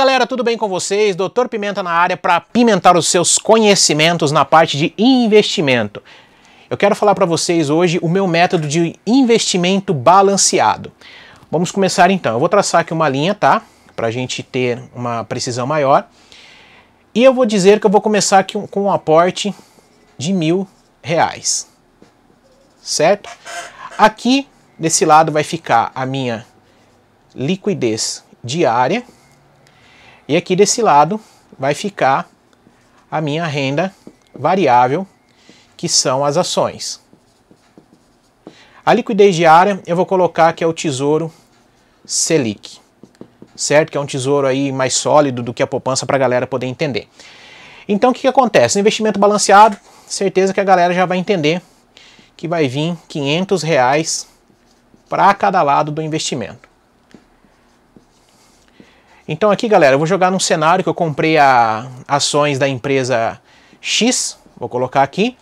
galera, tudo bem com vocês? Doutor Pimenta na área para pimentar os seus conhecimentos na parte de investimento. Eu quero falar para vocês hoje o meu método de investimento balanceado. Vamos começar então. Eu vou traçar aqui uma linha, tá? Para a gente ter uma precisão maior. E eu vou dizer que eu vou começar aqui com um aporte de mil reais, certo? Aqui desse lado vai ficar a minha liquidez diária e aqui desse lado vai ficar a minha renda variável, que são as ações. A liquidez diária eu vou colocar que é o tesouro Selic, certo? Que é um tesouro aí mais sólido do que a poupança para a galera poder entender. Então o que, que acontece? No investimento balanceado, certeza que a galera já vai entender que vai vir 500 reais para cada lado do investimento. Então aqui, galera, eu vou jogar num cenário que eu comprei a, ações da empresa X, vou colocar aqui.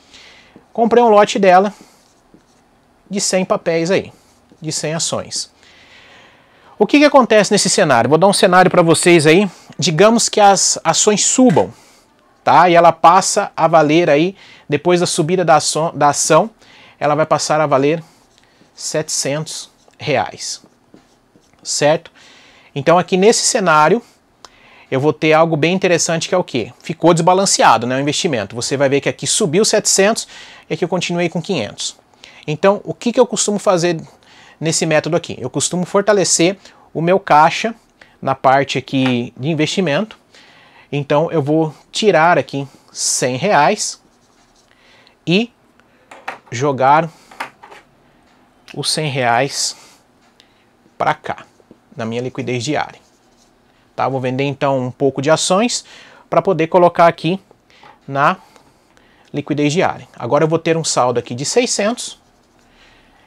Comprei um lote dela de 100 papéis aí, de 100 ações. O que, que acontece nesse cenário? Vou dar um cenário para vocês aí. Digamos que as ações subam, tá? E ela passa a valer aí, depois da subida da ação, da ação ela vai passar a valer 700 reais, certo? Então aqui nesse cenário, eu vou ter algo bem interessante que é o que? Ficou desbalanceado né, o investimento. Você vai ver que aqui subiu 700 e aqui eu continuei com 500. Então, o que, que eu costumo fazer nesse método aqui? Eu costumo fortalecer o meu caixa na parte aqui de investimento. Então, eu vou tirar aqui 100 reais e jogar os 100 reais para cá na minha liquidez diária. Tá? Vou vender então um pouco de ações para poder colocar aqui na liquidez diária. Agora eu vou ter um saldo aqui de 600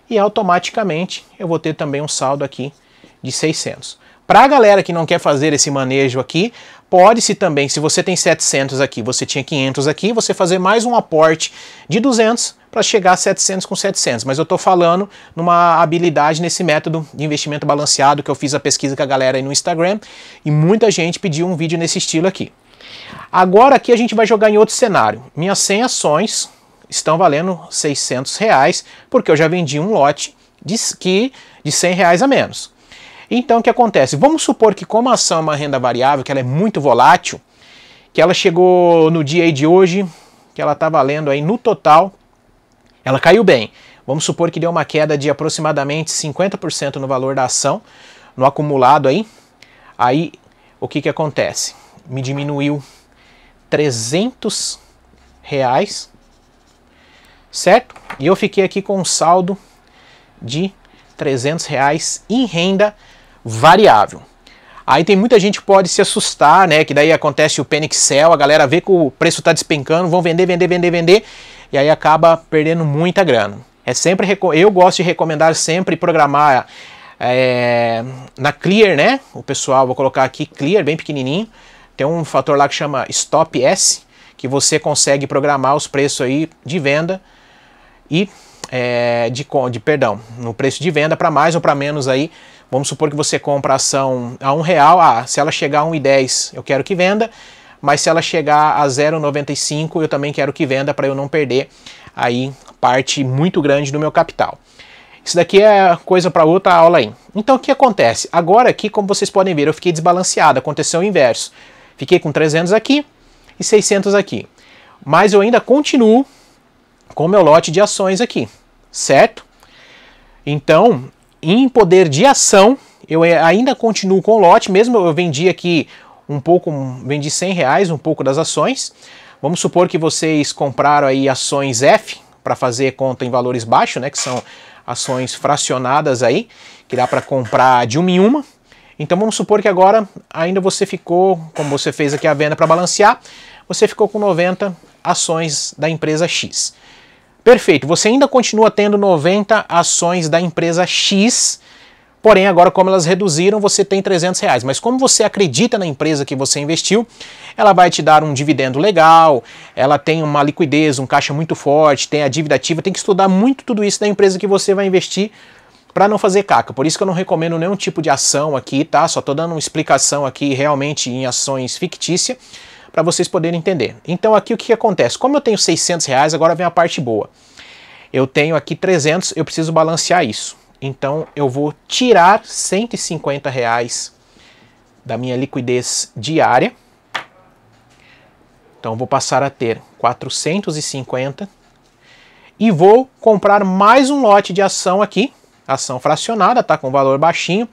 e automaticamente eu vou ter também um saldo aqui de 600. Para a galera que não quer fazer esse manejo aqui, Pode-se também, se você tem 700 aqui, você tinha 500 aqui, você fazer mais um aporte de 200 para chegar a 700 com 700. Mas eu estou falando numa habilidade nesse método de investimento balanceado que eu fiz a pesquisa com a galera aí no Instagram e muita gente pediu um vídeo nesse estilo aqui. Agora aqui a gente vai jogar em outro cenário. Minhas 100 ações estão valendo 600 reais porque eu já vendi um lote de, que, de 100 reais a menos. Então o que acontece? Vamos supor que como a ação é uma renda variável, que ela é muito volátil, que ela chegou no dia de hoje, que ela está valendo aí no total, ela caiu bem. Vamos supor que deu uma queda de aproximadamente 50% no valor da ação, no acumulado aí. Aí o que que acontece? Me diminuiu 300 reais, certo? E eu fiquei aqui com um saldo de 300 reais em renda variável. Aí tem muita gente que pode se assustar, né? Que daí acontece o panic sell, a galera vê que o preço está despencando, vão vender, vender, vender, vender, e aí acaba perdendo muita grana. É sempre eu gosto de recomendar sempre programar é, na Clear, né? O pessoal vou colocar aqui Clear bem pequenininho. Tem um fator lá que chama Stop S, que você consegue programar os preços aí de venda e é, de, de perdão, no preço de venda para mais ou para menos aí Vamos supor que você compra a ação a um real, ah, se ela chegar a 1,10 eu quero que venda, mas se ela chegar a 0,95 eu também quero que venda para eu não perder aí parte muito grande do meu capital. Isso daqui é coisa para outra aula aí. Então o que acontece? Agora aqui, como vocês podem ver, eu fiquei desbalanceado, aconteceu o inverso. Fiquei com 300 aqui e 600 aqui. Mas eu ainda continuo com o meu lote de ações aqui, certo? Então, em poder de ação, eu é, ainda continuo com o lote, mesmo eu vendi aqui um pouco, vendi 100 reais, um pouco das ações. Vamos supor que vocês compraram aí ações F para fazer conta em valores baixos, né, que são ações fracionadas aí, que dá para comprar de uma em uma. Então vamos supor que agora ainda você ficou, como você fez aqui a venda para balancear, você ficou com 90 ações da empresa X. Perfeito, você ainda continua tendo 90 ações da empresa X, porém agora como elas reduziram, você tem 300 reais. Mas como você acredita na empresa que você investiu, ela vai te dar um dividendo legal, ela tem uma liquidez, um caixa muito forte, tem a dívida ativa, tem que estudar muito tudo isso da empresa que você vai investir para não fazer caca. Por isso que eu não recomendo nenhum tipo de ação aqui, tá? Só tô dando uma explicação aqui realmente em ações fictícias para vocês poderem entender. Então aqui o que, que acontece? Como eu tenho 600 reais, agora vem a parte boa. Eu tenho aqui 300, eu preciso balancear isso. Então eu vou tirar 150 reais da minha liquidez diária. Então vou passar a ter 450 e vou comprar mais um lote de ação aqui ação fracionada, tá? Com valor baixinho,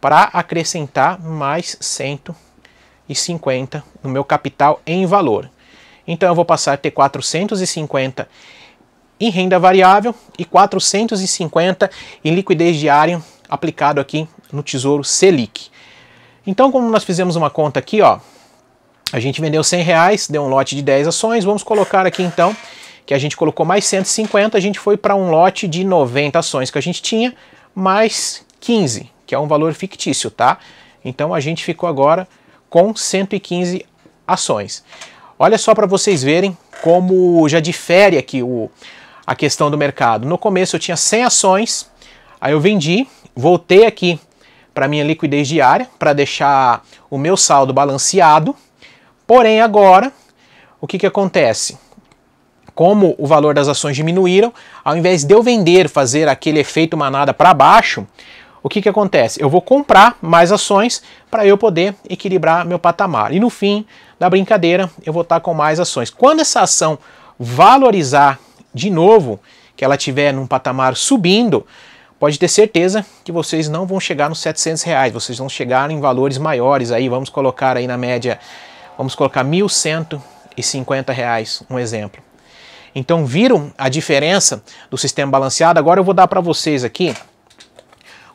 para acrescentar mais 150 no meu capital em valor. Então eu vou passar a ter 450 em renda variável e 450 em liquidez diária aplicado aqui no Tesouro Selic. Então, como nós fizemos uma conta aqui, ó, a gente vendeu 100 reais, deu um lote de 10 ações, vamos colocar aqui então que a gente colocou mais 150, a gente foi para um lote de 90 ações que a gente tinha, mais 15, que é um valor fictício, tá? Então a gente ficou agora com 115 ações. Olha só para vocês verem como já difere aqui o, a questão do mercado. No começo eu tinha 100 ações, aí eu vendi, voltei aqui para minha liquidez diária para deixar o meu saldo balanceado. Porém agora, o que, que acontece? como o valor das ações diminuíram, ao invés de eu vender, fazer aquele efeito manada para baixo, o que, que acontece? Eu vou comprar mais ações para eu poder equilibrar meu patamar. E no fim da brincadeira, eu vou estar tá com mais ações. Quando essa ação valorizar de novo, que ela tiver num patamar subindo, pode ter certeza que vocês não vão chegar nos 700 reais, vocês vão chegar em valores maiores aí, vamos colocar aí na média, vamos colocar 1.150 reais, um exemplo. Então viram a diferença do sistema balanceado? Agora eu vou dar para vocês aqui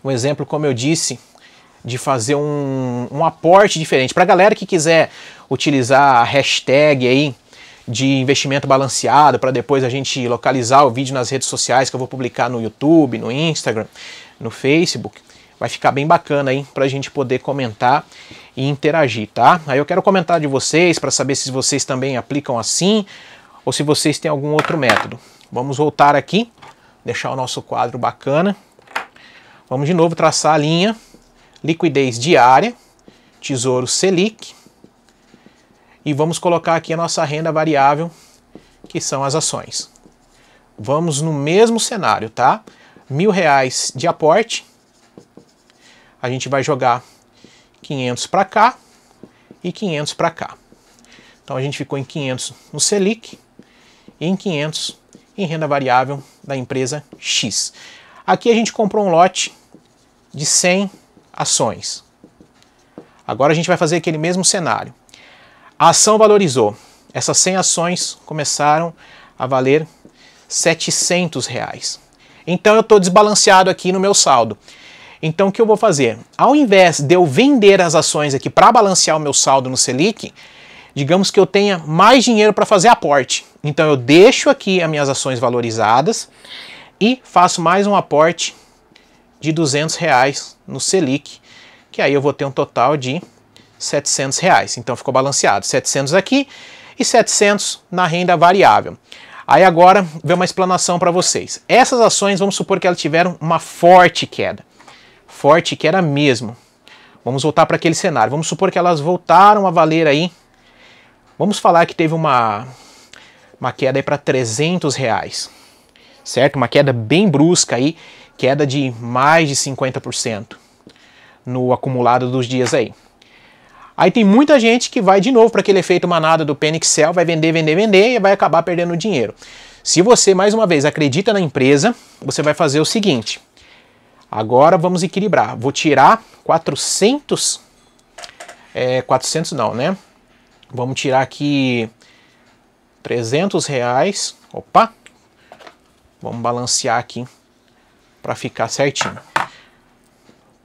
um exemplo, como eu disse, de fazer um, um aporte diferente. Para a galera que quiser utilizar a hashtag aí de investimento balanceado, para depois a gente localizar o vídeo nas redes sociais que eu vou publicar no YouTube, no Instagram, no Facebook, vai ficar bem bacana aí para a gente poder comentar e interagir, tá? Aí eu quero comentar de vocês para saber se vocês também aplicam assim ou se vocês têm algum outro método. Vamos voltar aqui, deixar o nosso quadro bacana. Vamos de novo traçar a linha liquidez diária, tesouro Selic, e vamos colocar aqui a nossa renda variável, que são as ações. Vamos no mesmo cenário, tá? Mil reais de aporte, a gente vai jogar 500 para cá e 500 para cá. Então a gente ficou em 500 no Selic, e em 500 em renda variável da empresa X. Aqui a gente comprou um lote de 100 ações. Agora a gente vai fazer aquele mesmo cenário. A ação valorizou. Essas 100 ações começaram a valer 700 reais. Então eu estou desbalanceado aqui no meu saldo. Então o que eu vou fazer? Ao invés de eu vender as ações aqui para balancear o meu saldo no Selic, digamos que eu tenha mais dinheiro para fazer aporte. Então eu deixo aqui as minhas ações valorizadas e faço mais um aporte de 200 reais no Selic, que aí eu vou ter um total de 700 reais. Então ficou balanceado, 700 aqui e 700 na renda variável. Aí agora vem uma explanação para vocês. Essas ações, vamos supor que elas tiveram uma forte queda. Forte queda mesmo. Vamos voltar para aquele cenário. Vamos supor que elas voltaram a valer aí Vamos falar que teve uma, uma queda para 300 reais, certo? Uma queda bem brusca aí, queda de mais de 50% no acumulado dos dias aí. Aí tem muita gente que vai de novo para aquele efeito manada do panic Excel, vai vender, vender, vender e vai acabar perdendo dinheiro. Se você, mais uma vez, acredita na empresa, você vai fazer o seguinte. Agora vamos equilibrar. Vou tirar 400... É, 400 não, né? Vamos tirar aqui 300 reais. Opa! Vamos balancear aqui para ficar certinho.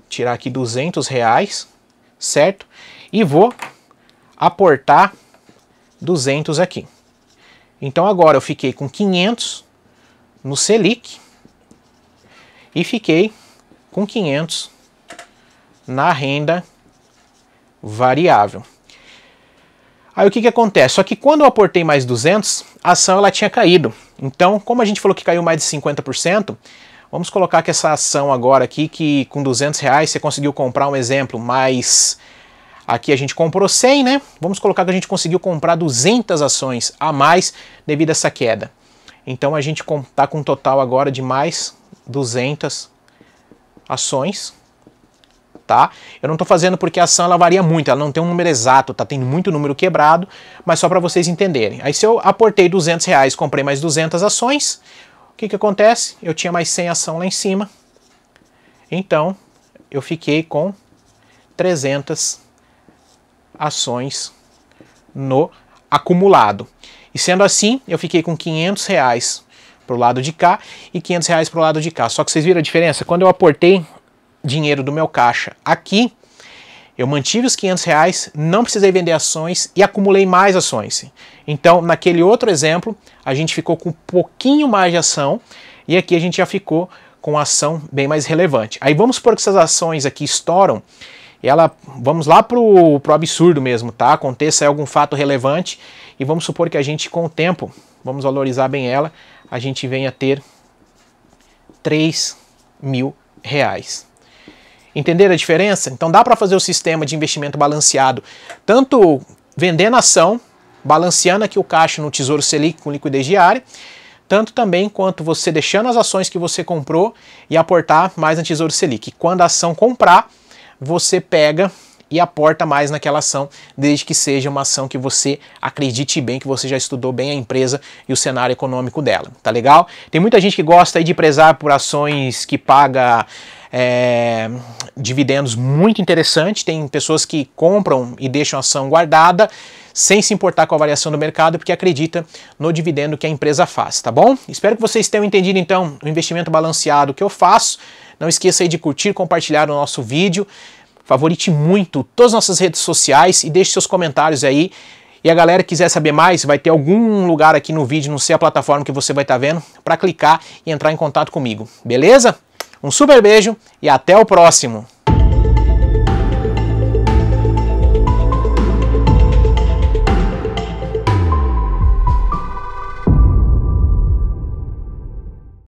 Tirar aqui 200 reais, certo? E vou aportar 200 aqui. Então agora eu fiquei com 500 no Selic e fiquei com 500 na renda variável. Aí o que, que acontece? Só que quando eu aportei mais 200, a ação ela tinha caído. Então, como a gente falou que caiu mais de 50%, vamos colocar que essa ação agora aqui, que com 200 reais você conseguiu comprar um exemplo, mas aqui a gente comprou 100, né? Vamos colocar que a gente conseguiu comprar 200 ações a mais devido a essa queda. Então a gente está com um total agora de mais 200 ações tá? Eu não estou fazendo porque a ação ela varia muito, ela não tem um número exato, tá tendo muito número quebrado, mas só para vocês entenderem. Aí se eu aportei 200 reais, comprei mais 200 ações, o que que acontece? Eu tinha mais 100 ação lá em cima, então eu fiquei com 300 ações no acumulado. E sendo assim, eu fiquei com 500 reais para o lado de cá e 500 reais para o lado de cá. Só que vocês viram a diferença? Quando eu aportei dinheiro do meu caixa. Aqui, eu mantive os 500 reais, não precisei vender ações e acumulei mais ações. Então, naquele outro exemplo, a gente ficou com um pouquinho mais de ação e aqui a gente já ficou com ação bem mais relevante. Aí vamos supor que essas ações aqui estouram, ela, vamos lá pro, o absurdo mesmo, tá? Aconteça algum fato relevante e vamos supor que a gente com o tempo, vamos valorizar bem ela, a gente venha a ter 3 mil reais. Entender a diferença? Então dá para fazer o sistema de investimento balanceado, tanto vendendo ação, balanceando aqui o caixa no Tesouro Selic com liquidez diária, tanto também quanto você deixando as ações que você comprou e aportar mais no Tesouro Selic. Quando a ação comprar, você pega e aporta mais naquela ação, desde que seja uma ação que você acredite bem, que você já estudou bem a empresa e o cenário econômico dela, tá legal? Tem muita gente que gosta de prezar por ações que paga é, dividendos muito interessante, tem pessoas que compram e deixam a ação guardada sem se importar com a variação do mercado, porque acredita no dividendo que a empresa faz, tá bom? Espero que vocês tenham entendido então o investimento balanceado que eu faço. Não esqueça aí de curtir, compartilhar o nosso vídeo favorite muito todas as nossas redes sociais e deixe seus comentários aí. E a galera que quiser saber mais, vai ter algum lugar aqui no vídeo, não sei a plataforma que você vai estar tá vendo, para clicar e entrar em contato comigo, beleza? Um super beijo e até o próximo!